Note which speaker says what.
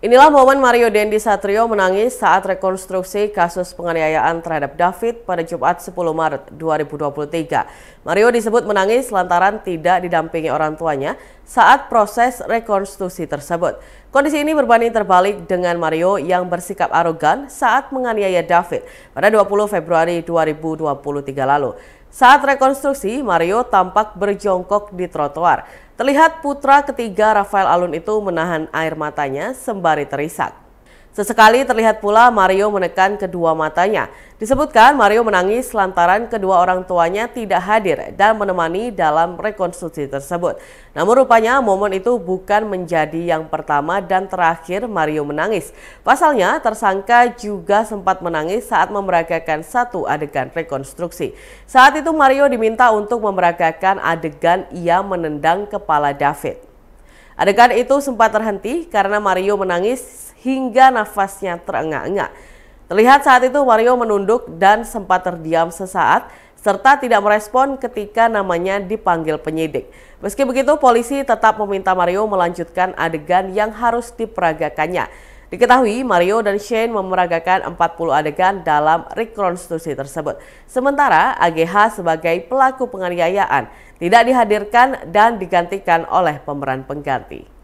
Speaker 1: Inilah momen Mario Dendi Satrio menangis saat rekonstruksi kasus penganiayaan terhadap David pada Jumat 10 Maret 2023. Mario disebut menangis lantaran tidak didampingi orang tuanya saat proses rekonstruksi tersebut. Kondisi ini berbanding terbalik dengan Mario yang bersikap arogan saat menganiaya David pada 20 Februari 2023 lalu. Saat rekonstruksi, Mario tampak berjongkok di trotoar. Terlihat putra ketiga Rafael Alun itu menahan air matanya sembari terisak. Sesekali terlihat pula Mario menekan kedua matanya. Disebutkan Mario menangis lantaran kedua orang tuanya tidak hadir dan menemani dalam rekonstruksi tersebut. Namun rupanya momen itu bukan menjadi yang pertama dan terakhir Mario menangis. Pasalnya tersangka juga sempat menangis saat memeragakan satu adegan rekonstruksi. Saat itu Mario diminta untuk memeragakan adegan ia menendang kepala David. Adegan itu sempat terhenti karena Mario menangis hingga nafasnya terengah-engah. Terlihat saat itu Mario menunduk dan sempat terdiam sesaat serta tidak merespon ketika namanya dipanggil penyidik. Meski begitu, polisi tetap meminta Mario melanjutkan adegan yang harus diperagakannya. Diketahui Mario dan Shane memeragakan 40 adegan dalam rekonstruksi tersebut. Sementara AGH sebagai pelaku penganiayaan tidak dihadirkan dan digantikan oleh pemeran pengganti.